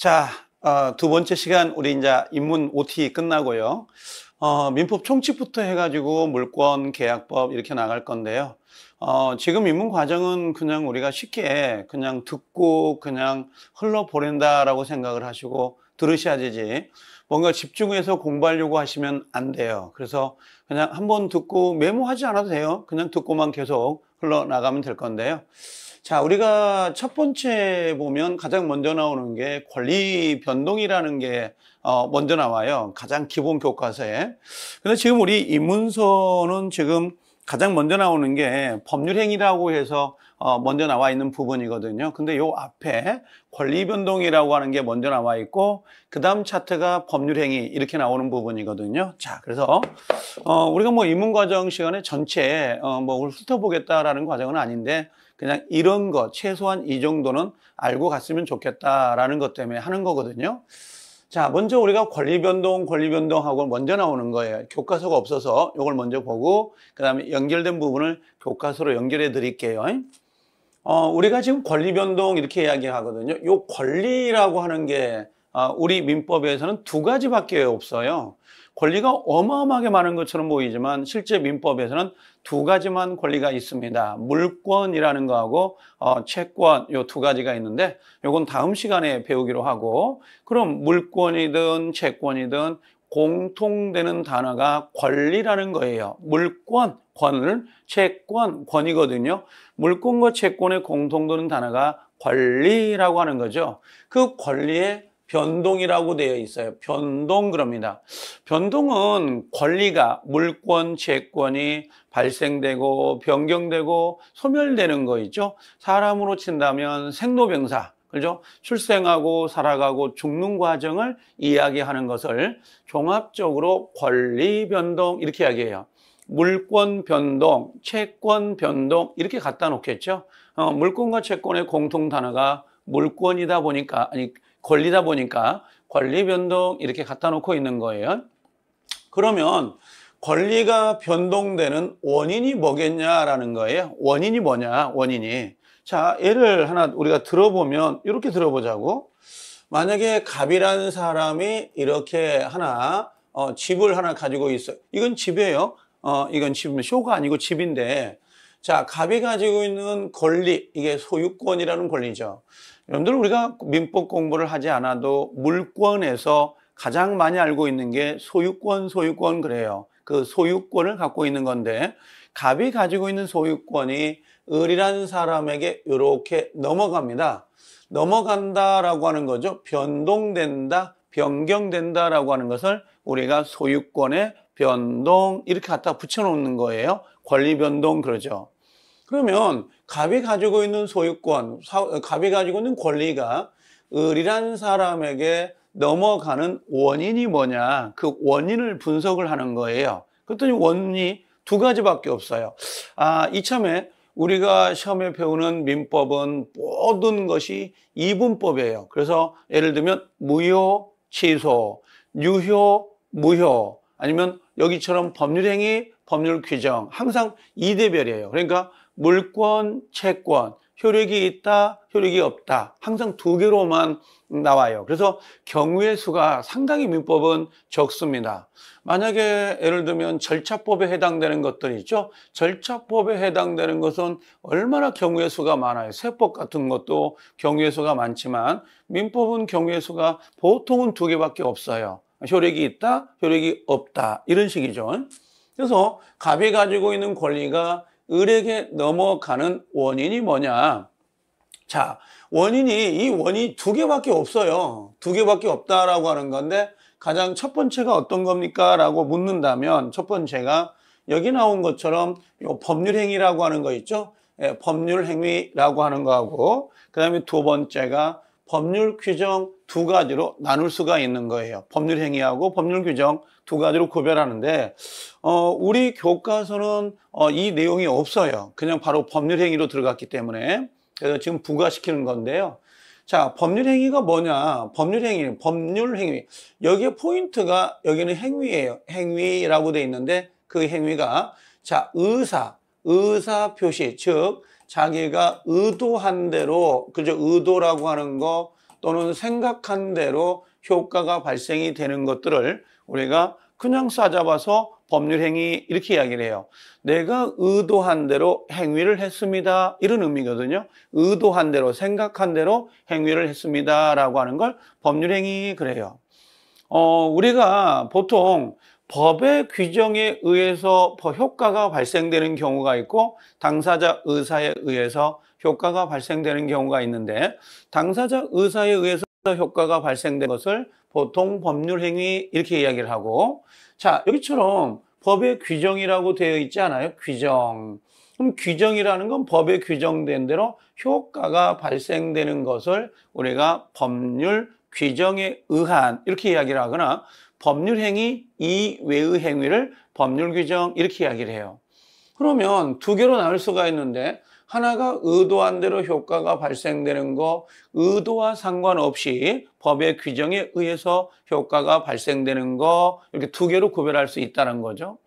자, 어, 두 번째 시간 우리 이제 입문 OT 끝나고요. 어, 민법 총칙부터 해가지고 물권 계약법 이렇게 나갈 건데요. 어, 지금 입문 과정은 그냥 우리가 쉽게 그냥 듣고 그냥 흘러보낸다라고 생각을 하시고 들으셔야 되지. 뭔가 집중해서 공부하려고 하시면 안 돼요. 그래서 그냥 한번 듣고 메모하지 않아도 돼요. 그냥 듣고만 계속 흘러나가면 될 건데요. 자, 우리가 첫 번째 보면 가장 먼저 나오는 게 권리 변동이라는 게 어, 먼저 나와요. 가장 기본 교과서에. 근데 지금 우리 이문서는 지금 가장 먼저 나오는 게 법률행위라고 해서 어, 먼저 나와 있는 부분이거든요. 근데 요 앞에 권리변동이라고 하는 게 먼저 나와 있고 그 다음 차트가 법률행위 이렇게 나오는 부분이거든요. 자, 그래서 어, 우리가 뭐 이문과정 시간에 전체 어, 뭐 훑어보겠다라는 과정은 아닌데 그냥 이런 것, 최소한 이 정도는 알고 갔으면 좋겠다라는 것 때문에 하는 거거든요. 자, 먼저 우리가 권리변동, 권리변동하고 먼저 나오는 거예요. 교과서가 없어서 이걸 먼저 보고 그 다음에 연결된 부분을 교과서로 연결해 드릴게요. 어, 우리가 지금 권리변동 이렇게 이야기하거든요. 요 권리라고 하는 게 아, 우리 민법에서는 두 가지밖에 없어요. 권리가 어마어마하게 많은 것처럼 보이지만 실제 민법에서는 두 가지만 권리가 있습니다. 물권이라는 거하고 어, 채권 요 두 가지가 있는데 요건 다음 시간에 배우기로 하고 그럼 물권이든 채권이든 공통되는 단어가 권리라는 거예요. 물권, 권을 채권, 권이거든요. 물권과 채권의 공통되는 단어가 권리라고 하는 거죠. 그 권리의 변동이라고 되어 있어요. 변동 그럽니다. 변동은 권리가 물권, 채권이 발생되고 변경되고 소멸되는 거 있죠. 사람으로 친다면 생로병사, 그죠? 출생하고 살아가고 죽는 과정을 이야기하는 것을 종합적으로 권리 변동 이렇게 이야기해요. 물권 변동, 채권 변동 이렇게 갖다 놓겠죠. 어, 물권과 채권의 공통 단어가 물권이다 보니까 아니 권리다 보니까 권리 변동 이렇게 갖다 놓고 있는 거예요. 그러면 권리가 변동되는 원인이 뭐겠냐라는 거예요. 원인이 뭐냐, 원인이. 자, 예를 하나 우리가 들어보면 이렇게 들어보자고. 만약에 갑이라는 사람이 이렇게 하나 어, 집을 하나 가지고 있어. 이건 집이에요. 어, 이건 집, 쇼가 아니고 집인데. 자, 갑이 가지고 있는 권리, 이게 소유권이라는 권리죠. 여러분들 우리가 민법 공부를 하지 않아도 물권에서 가장 많이 알고 있는 게 소유권, 소유권 그래요. 그 소유권을 갖고 있는 건데 갑이 가지고 있는 소유권이 을이라는 사람에게 이렇게 넘어갑니다. 넘어간다라고 하는 거죠. 변동된다, 변경된다라고 하는 것을 우리가 소유권의 변동 이렇게 갖다 붙여놓는 거예요. 권리 변동 그러죠. 그러면 갑이 가지고 있는 소유권, 갑이 가지고 있는 권리가 을이란 사람에게 넘어가는 원인이 뭐냐 그 원인을 분석을 하는 거예요. 그랬더니 원인이 두 가지밖에 없어요. 아 이참에 우리가 시험에 배우는 민법은 모든 것이 이분법이에요. 그래서 예를 들면 무효, 취소, 유효, 무효 아니면 여기처럼 법률행위, 법률 규정 항상 이대별이에요 그러니까 물권, 채권, 효력이 있다, 효력이 없다. 항상 두 개로만 나와요. 그래서 경우의 수가 상당히 민법은 적습니다. 만약에 예를 들면 절차법에 해당되는 것들 있죠. 절차법에 해당되는 것은 얼마나 경우의 수가 많아요. 세법 같은 것도 경우의 수가 많지만 민법은 경우의 수가 보통은 두 개밖에 없어요. 효력이 있다, 효력이 없다. 이런 식이죠. 그래서 갑이 가지고 있는 권리가 을에게 넘어가는 원인이 뭐냐? 자, 원인이 이 원이 두 개밖에 없어요. 두 개밖에 없다라고 하는 건데 가장 첫 번째가 어떤 겁니까? 라고 묻는다면 첫 번째가 여기 나온 것처럼 요 법률행위라고 하는 거 있죠? 예, 법률행위라고 하는 거하고 그 다음에 두 번째가 법률 규정 두 가지로 나눌 수가 있는 거예요. 법률 행위하고 법률 규정 두 가지로 구별하는데 어, 우리 교과서는 어, 이 내용이 없어요. 그냥 바로 법률 행위로 들어갔기 때문에 그래서 지금 부과시키는 건데요. 자, 법률 행위가 뭐냐? 법률 행위, 법률 행위. 여기에 포인트가 여기는 행위예요. 행위라고 돼 있는데 그 행위가 자, 의사, 의사 표시, 즉 자기가 의도한 대로 그저 의도라고 하는 거 또는 생각한 대로 효과가 발생이 되는 것들을 우리가 그냥 싸잡아서 법률 행위 이렇게 이야기를 해요. 내가 의도한 대로 행위를 했습니다. 이런 의미거든요. 의도한 대로 생각한 대로 행위를 했습니다라고 하는 걸 법률 행위 그래요. 어, 우리가 보통 법의 규정에 의해서 효과가 발생되는 경우가 있고 당사자 의사에 의해서 효과가 발생되는 경우가 있는데 당사자 의사에 의해서 효과가 발생된 것을 보통 법률 행위 이렇게 이야기를 하고 자 여기처럼 법의 규정이라고 되어 있지 않아요? 규정. 그럼 규정이라는 건 법에 규정된 대로 효과가 발생되는 것을 우리가 법률 규정에 의한 이렇게 이야기를 하거나 법률 행위 이외의 행위를 법률 규정 이렇게 이야기를 해요. 그러면 두 개로 나눌 수가 있는데 하나가 의도한 대로 효과가 발생되는 거, 의도와 상관없이 법의 규정에 의해서 효과가 발생되는 거, 이렇게 두 개로 구별할 수 있다는 거죠.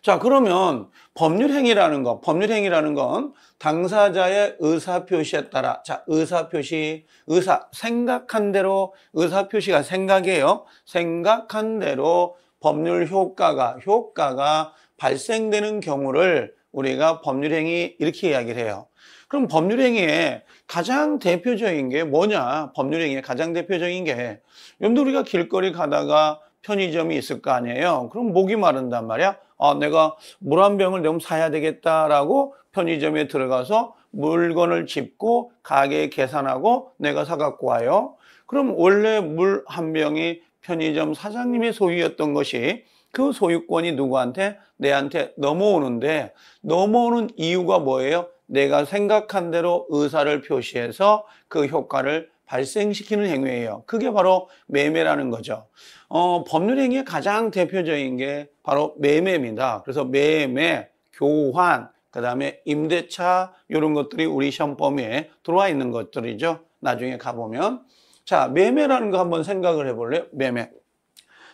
자, 그러면 법률행위라는 거, 법률행위라는 건 당사자의 의사표시에 따라, 자, 의사표시, 의사, 생각한 대로, 의사표시가 생각이에요. 생각한 대로 법률 효과가, 효과가 발생되는 경우를 우리가 법률행위 이렇게 이야기를 해요. 그럼 법률행위에 가장 대표적인 게 뭐냐? 법률행위에 가장 대표적인 게 여러분들 우리가 길거리 가다가 편의점이 있을 거 아니에요. 그럼 목이 마른단 말이야. 아, 내가 물 한 병을 좀 사야 되겠다라고 편의점에 들어가서 물건을 집고 가게 계산하고 내가 사갖고 와요. 그럼 원래 물 한 병이 편의점 사장님의 소유였던 것이 그 소유권이 누구한테? 내한테 넘어오는데 넘어오는 이유가 뭐예요? 내가 생각한 대로 의사를 표시해서 그 효과를 발생시키는 행위예요. 그게 바로 매매라는 거죠. 어, 법률 행위의 가장 대표적인 게 바로 매매입니다. 그래서 매매, 교환, 그 다음에 임대차 이런 것들이 우리 시험 범위에 들어와 있는 것들이죠. 나중에 가보면. 자, 매매라는 거 한번 생각을 해볼래요? 매매.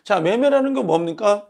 자, 매매라는 건 뭡니까?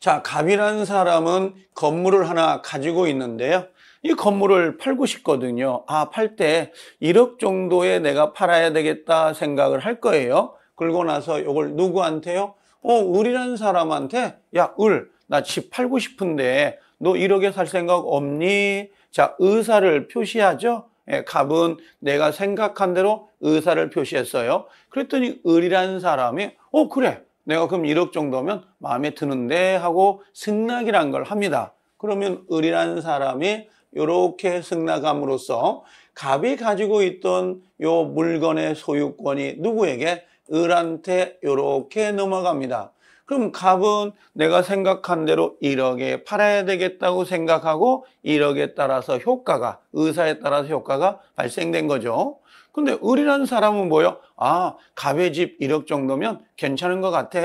자, 갑이라는 사람은 건물을 하나 가지고 있는데요. 이 건물을 팔고 싶거든요. 아, 팔 때 1억 정도에 내가 팔아야 되겠다 생각을 할 거예요. 그러고 나서 이걸 누구한테요? 어, 을이라는 사람한테 야, 을, 나 집 팔고 싶은데 너 1억에 살 생각 없니? 자, 의사를 표시하죠. 예, 갑은 내가 생각한 대로 의사를 표시했어요. 그랬더니 을이라는 사람이 어, 그래. 내가 그럼 1억 정도면 마음에 드는데 하고 승낙이란 걸 합니다. 그러면 을이라는 사람이 이렇게 승낙함으로써 갑이 가지고 있던 요 물건의 소유권이 누구에게? 을한테 이렇게 넘어갑니다. 그럼 갑은 내가 생각한 대로 1억에 팔아야 되겠다고 생각하고 1억에 따라서 효과가 의사에 따라서 효과가 발생된 거죠. 근데 을이라는 사람은 뭐요? 아, 갑의 집 1억 정도면 괜찮은 것 같아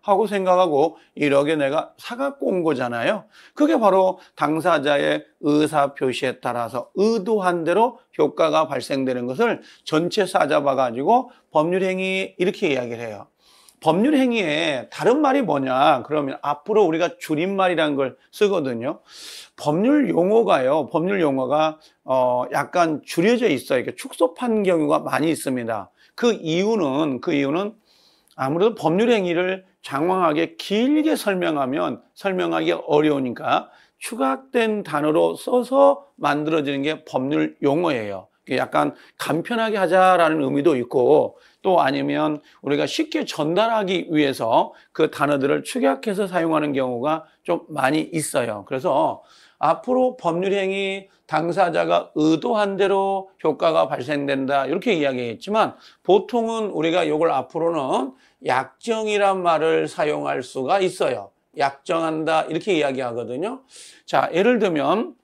하고 생각하고 1억에 내가 사갖고 온 거잖아요. 그게 바로 당사자의 의사표시에 따라서 의도한 대로 효과가 발생되는 것을 전체 사잡아가지고 법률행위 이렇게 이야기를 해요. 법률 행위에 다른 말이 뭐냐 그러면 앞으로 우리가 줄임말이라는 걸 쓰거든요. 법률 용어가요. 법률 용어가 어 약간 줄여져 있어요. 이렇게 축소판 경우가 많이 있습니다. 그 이유는 그 이유는 아무래도 법률 행위를 장황하게 길게 설명하면 설명하기 어려우니까 추가된 단어로 써서 만들어지는 게 법률 용어예요. 약간 간편하게 하자라는 의미도 있고 또 아니면 우리가 쉽게 전달하기 위해서 그 단어들을 축약해서 사용하는 경우가 좀 많이 있어요. 그래서 앞으로 법률행위 당사자가 의도한 대로 효과가 발생된다 이렇게 이야기했지만 보통은 우리가 이걸 앞으로는 약정이란 말을 사용할 수가 있어요. 약정한다 이렇게 이야기하거든요. 자 예를 들면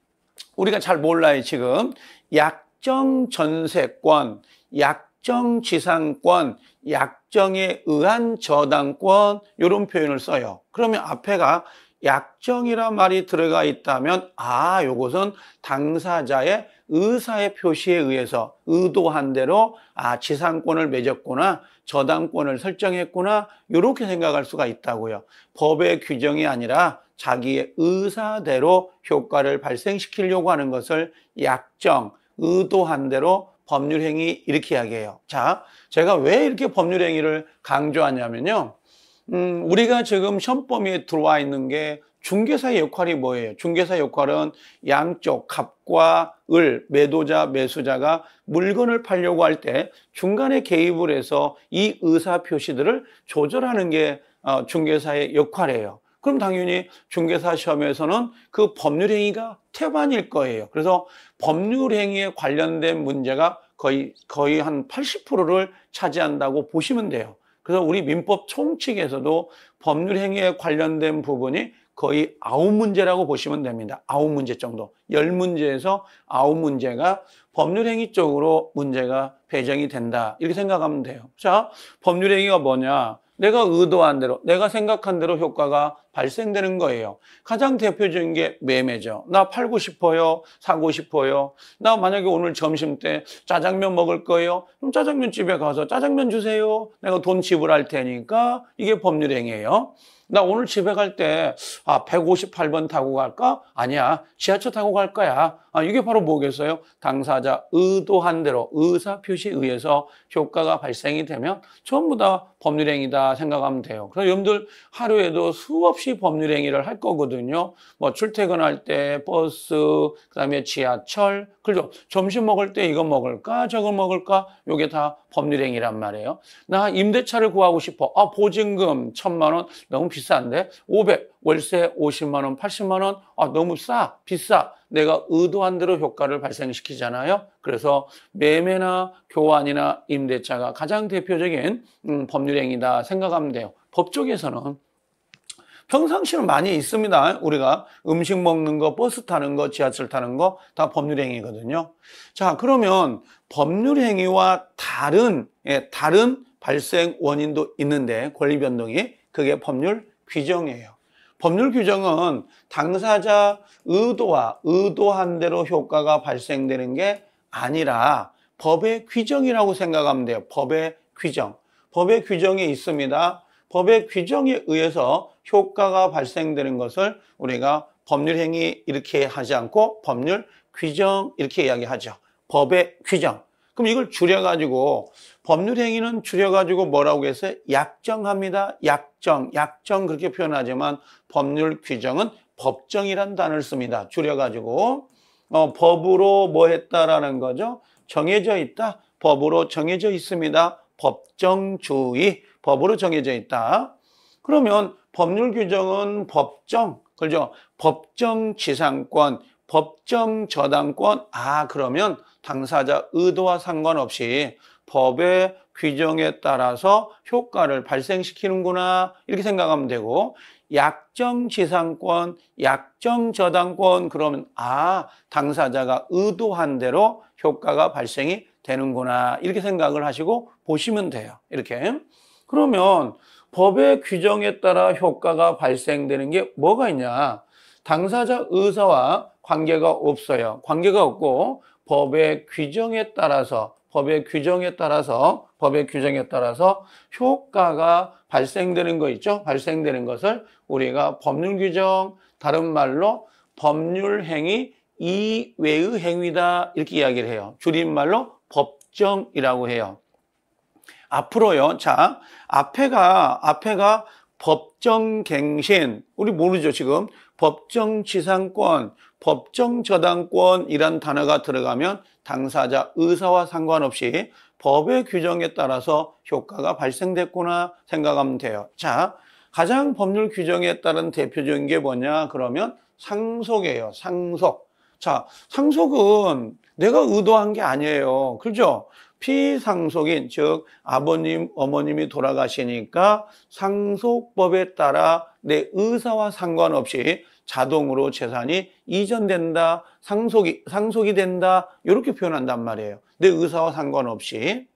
우리가 잘 몰라요 지금 약정 전세권, 약 약정 지상권, 약정에 의한 저당권 이런 표현을 써요. 그러면 앞에가 약정이란 말이 들어가 있다면 아, 요것은 당사자의 의사의 표시에 의해서 의도한 대로 아, 지상권을 맺었구나, 저당권을 설정했구나 이렇게 생각할 수가 있다고요. 법의 규정이 아니라 자기의 의사대로 효과를 발생시키려고 하는 것을 약정, 의도한 대로 법률행위 일으키하게요. 자, 제가 왜 이렇게 법률행위를 강조하냐면요. 음, 우리가 지금 현범위에 들어와 있는 게 중개사의 역할이 뭐예요? 중개사 역할은 양쪽 갑과 을, 매도자, 매수자가 물건을 팔려고 할 때 중간에 개입을 해서 이 의사 표시들을 조절하는 게 어, 중개사의 역할이에요. 그럼 당연히 중개사 시험에서는 그 법률행위가 태반일 거예요. 그래서 법률행위에 관련된 문제가 거의 거의 한 80%를 차지한다고 보시면 돼요. 그래서 우리 민법 총칙에서도 법률행위에 관련된 부분이 거의 아홉 문제라고 보시면 됩니다. 아홉 문제 정도. 열 문제에서 아홉 문제가 법률행위 쪽으로 문제가 배정이 된다. 이렇게 생각하면 돼요. 자, 법률행위가 뭐냐? 내가 의도한 대로, 내가 생각한 대로 효과가 발생되는 거예요. 가장 대표적인 게 매매죠. 나 팔고 싶어요. 사고 싶어요. 나 만약에 오늘 점심 때 짜장면 먹을 거예요. 그럼 짜장면 집에 가서 짜장면 주세요. 내가 돈 지불할 테니까 이게 법률행위예요. 나 오늘 집에 갈 때, 아, 158번 타고 갈까? 아니야. 지하철 타고 갈 거야. 아, 이게 바로 뭐겠어요? 당사자 의도한 대로 의사표시에 의해서 효과가 발생이 되면 전부 다 법률행위다 생각하면 돼요. 그래서 여러분들 하루에도 수없이 법률행위를 할 거거든요. 뭐 출퇴근할 때 버스, 그다음에 지하철, 그죠? 점심 먹을 때 이거 먹을까, 저거 먹을까, 요게 다 법률행위란 말이에요. 나 임대차를 구하고 싶어. 아 보증금 천만 원 너무 비싼데 오백 월세 50만 원, 80만 원, 아 너무 싸, 비싸. 내가 의도한 대로 효과를 발생시키잖아요. 그래서 매매나 교환이나 임대차가 가장 대표적인 음, 법률행위다 생각하면 돼요. 법조에서는 평상시는 많이 있습니다. 우리가 음식 먹는 거, 버스 타는 거, 지하철 타는 거 다 법률행위거든요. 자, 그러면 법률행위와 다른, 예, 다른 발생 원인도 있는데 권리변동이 그게 법률 규정이에요. 법률 규정은 당사자 의도와 의도한 대로 효과가 발생되는 게 아니라 법의 규정이라고 생각하면 돼요. 법의 규정. 법의 규정이 있습니다. 법의 규정에 의해서 효과가 발생되는 것을 우리가 법률 행위 이렇게 하지 않고 법률 규정 이렇게 이야기하죠. 법의 규정. 그럼 이걸 줄여가지고 법률 행위는 줄여가지고 뭐라고 해서 약정합니다. 약정, 약정 그렇게 표현하지만 법률 규정은 법정이란 단어를 씁니다. 줄여가지고 어, 법으로 뭐 했다라는 거죠. 정해져 있다. 법으로 정해져 있습니다. 법정주의, 법으로 정해져 있다. 그러면 법률 규정은 법정, 그죠? 법정 지상권, 법정 저당권, 아, 그러면 당사자 의도와 상관없이 법의 규정에 따라서 효과를 발생시키는구나 이렇게 생각하면 되고 약정지상권, 약정저당권 그러면 아 당사자가 의도한 대로 효과가 발생이 되는구나 이렇게 생각을 하시고 보시면 돼요 이렇게 그러면 법의 규정에 따라 효과가 발생되는 게 뭐가 있냐 당사자 의사와 관계가 없어요. 관계가 없고 법의 규정에 따라서 법의 규정에 따라서 법의 규정에 따라서 효과가 발생되는 거 있죠. 발생되는 것을 우리가 법률 규정 다른 말로 법률 행위 이외의 행위다 이렇게 이야기를 해요. 줄임말로 법정이라고 해요. 앞으로요. 자, 앞에가 앞에가 법정갱신, 우리 모르죠, 지금. 법정지상권, 법정저당권이란 단어가 들어가면 당사자 의사와 상관없이 법의 규정에 따라서 효과가 발생됐구나 생각하면 돼요. 자, 가장 법률 규정에 따른 대표적인 게 뭐냐? 그러면 상속이에요. 상속. 자, 상속은 내가 의도한 게 아니에요. 그죠? 렇 피상속인 즉 아버님 어머님이 돌아가시니까 상속법에 따라 내 의사와 상관없이 자동으로 재산이 이전된다 상속이 상속이 된다 이렇게 표현한단 말이에요 내 의사와 상관없이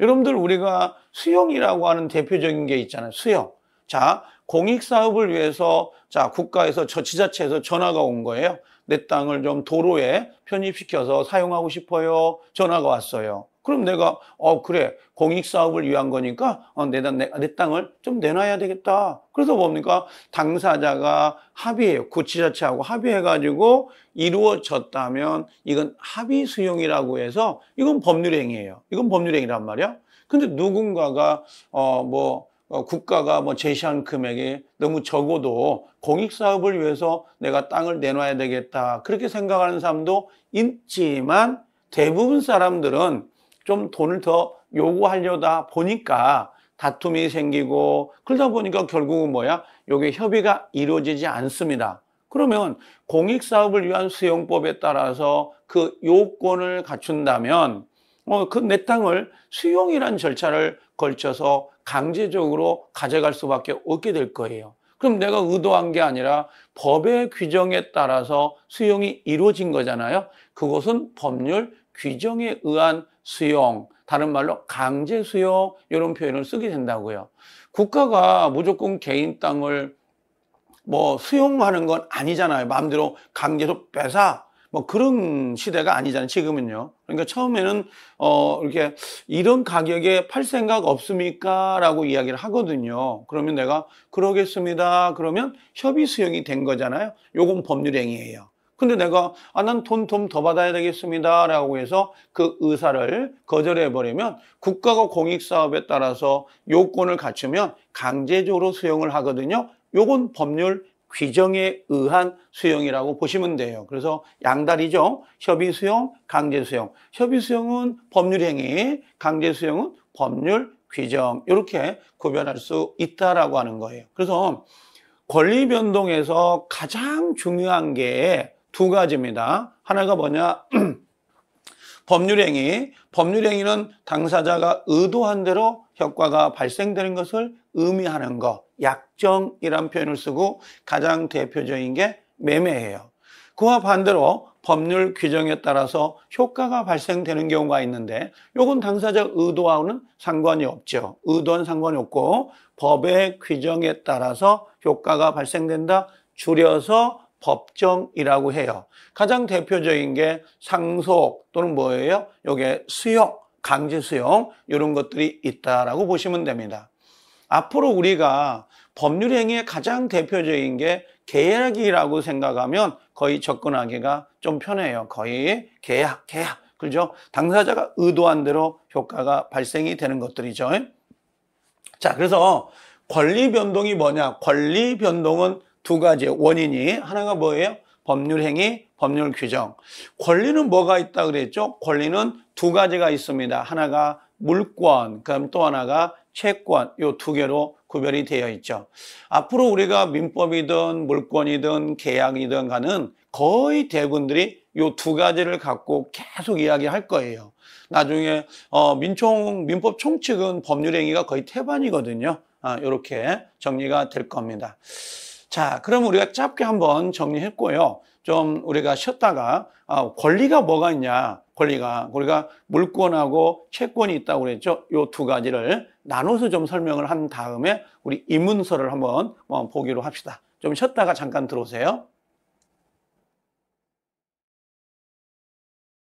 여러분들 우리가 수용이라고 하는 대표적인 게 있잖아요 수용 자 공익사업을 위해서 자 국가에서 저 지자체에서 전화가 온 거예요 내 땅을 좀 도로에 편입시켜서 사용하고 싶어요 전화가 왔어요 그럼 내가 어 그래 공익 사업을 위한 거니까 어, 내, 내, 내 땅을 좀 내놔야 되겠다. 그래서 뭡니까 당사자가 합의해요. 구치자치하고 합의해가지고 이루어졌다면 이건 합의 수용이라고 해서 이건 법률행위예요. 이건 법률행위란 말이야. 근데 누군가가 어뭐 어, 국가가 뭐 제시한 금액이 너무 적어도 공익사업을 위해서 내가 땅을 내놔야 되겠다. 그렇게 생각하는 사람도 있지만 대부분 사람들은 좀 돈을 더 요구하려다 보니까 다툼이 생기고 그러다 보니까 결국은 뭐야? 요게 협의가 이루어지지 않습니다. 그러면 공익사업을 위한 수용법에 따라서 그 요건을 갖춘다면 어, 그내 땅을 수용이란 절차를 걸쳐서 강제적으로 가져갈 수밖에 없게 될 거예요. 그럼 내가 의도한 게 아니라 법의 규정에 따라서 수용이 이루어진 거잖아요. 그것은 법률 규정에 의한 수용, 다른 말로 강제 수용 이런 표현을 쓰게 된다고요. 국가가 무조건 개인 땅을 뭐 수용하는 건 아니잖아요. 마음대로 강제로 빼사 뭐 그런 시대가 아니잖아요. 지금은요. 그러니까 처음에는 어 이렇게 이런 가격에 팔 생각 없습니까라고 이야기를 하거든요. 그러면 내가 그러겠습니다. 그러면 협의 수용이 된 거잖아요. 요건 법률 행위예요. 근데 내가 아난돈좀더 받아야 되겠습니다 라고 해서 그 의사를 거절해 버리면 국가가 공익사업에 따라서 요건을 갖추면 강제적으로 수용을 하거든요 요건 법률 규정에 의한 수용이라고 보시면 돼요 그래서 양다리죠 협의 수용 강제 수용 협의 수용은 법률 행위 강제 수용은 법률 규정 이렇게 구별할 수 있다라고 하는 거예요 그래서 권리 변동에서 가장 중요한 게두 가지입니다. 하나가 뭐냐? 법률행위. 법률행위는 당사자가 의도한 대로 효과가 발생되는 것을 의미하는 거. 약정이란 표현을 쓰고 가장 대표적인 게 매매예요. 그와 반대로 법률 규정에 따라서 효과가 발생되는 경우가 있는데 요건 당사자 의도와는 상관이 없죠. 의도는 상관이 없고 법의 규정에 따라서 효과가 발생된다. 줄여서 법정이라고 해요. 가장 대표적인 게 상속 또는 뭐예요? 요게 수용, 강제 수용 이런 것들이 있다라고 보시면 됩니다. 앞으로 우리가 법률 행위의 가장 대표적인 게 계약이라고 생각하면 거의 접근하기가 좀 편해요. 거의 계약, 계약. 그죠? 당사자가 의도한 대로 효과가 발생이 되는 것들이죠. 자, 그래서 권리 변동이 뭐냐? 권리 변동은 두 가지 원인이 하나가 뭐예요? 법률 행위, 법률 규정. 권리는 뭐가 있다 그랬죠? 권리는 두 가지가 있습니다. 하나가 물권, 그럼 또 하나가 채권, 요 두 개로 구별이 되어 있죠. 앞으로 우리가 민법이든 물권이든 계약이든 간은 거의 대부분들이 요 두 가지를 갖고 계속 이야기할 거예요. 나중에 어, 민총 민법 총칙은 법률 행위가 거의 태반이거든요. 아, 이렇게 정리가 될 겁니다. 자, 그럼 우리가 짧게 한번 정리했고요. 좀 우리가 쉬었다가 아, 권리가 뭐가 있냐? 권리가 우리가 물권하고 채권이 있다고 그랬죠. 요 두 가지를 나눠서 좀 설명을 한 다음에 우리 이문서를 한번 어, 보기로 합시다. 좀 쉬었다가 잠깐 들어오세요.